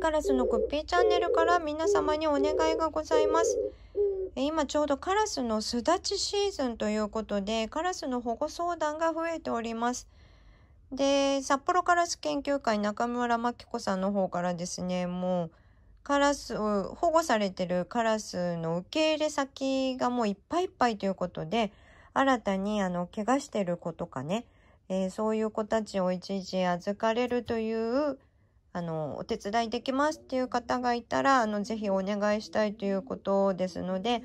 カラスのクッピーチャンネルから皆様にお願いがございます。今ちょうどカラスの巣立ちシーズンということで、カラスの保護相談が増えております。で、札幌カラス研究会中村真紀子さんの方からですね、もう、カラス、保護されてるカラスの受け入れ先がもういっぱいいっぱいということで、新たにあの、怪我してる子とかね、えー、そういう子たちをいちいち預かれるというあの、お手伝いできますっていう方がいたら、あの、ぜひお願いしたいということですので、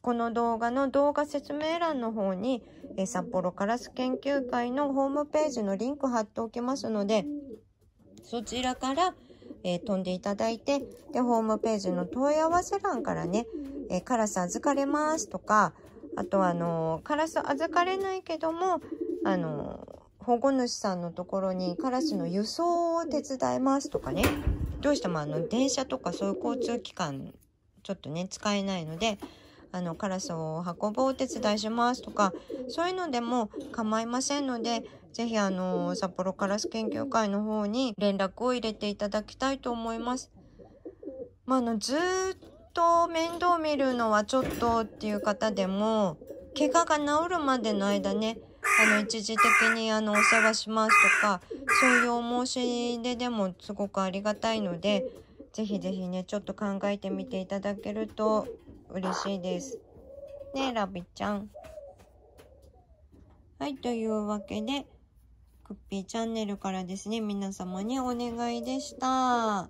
この動画の動画説明欄の方に、え札幌カラス研究会のホームページのリンク貼っておきますので、そちらから、えー、飛んでいただいて、で、ホームページの問い合わせ欄からね、えー、カラス預かれますとか、あとあのー、カラス預かれないけども、あの保護主さんのところにカラスの輸送を手伝いますとかねどうしてもあの電車とかそういう交通機関ちょっとね使えないのであのカラスを運ぶお手伝いしますとかそういうのでも構いませんので是非あの札幌カラス研究会の方に連絡を入れていただきたいと思います。まあのずっと面倒見るのはちょっとっていう方でも怪我が治るまでの間ねあの、一時的にあの、お世話しますとか、そういうお申し出でもすごくありがたいので、ぜひぜひね、ちょっと考えてみていただけると嬉しいです。ねラビちゃん。はい、というわけで、クッピーチャンネルからですね、皆様にお願いでした。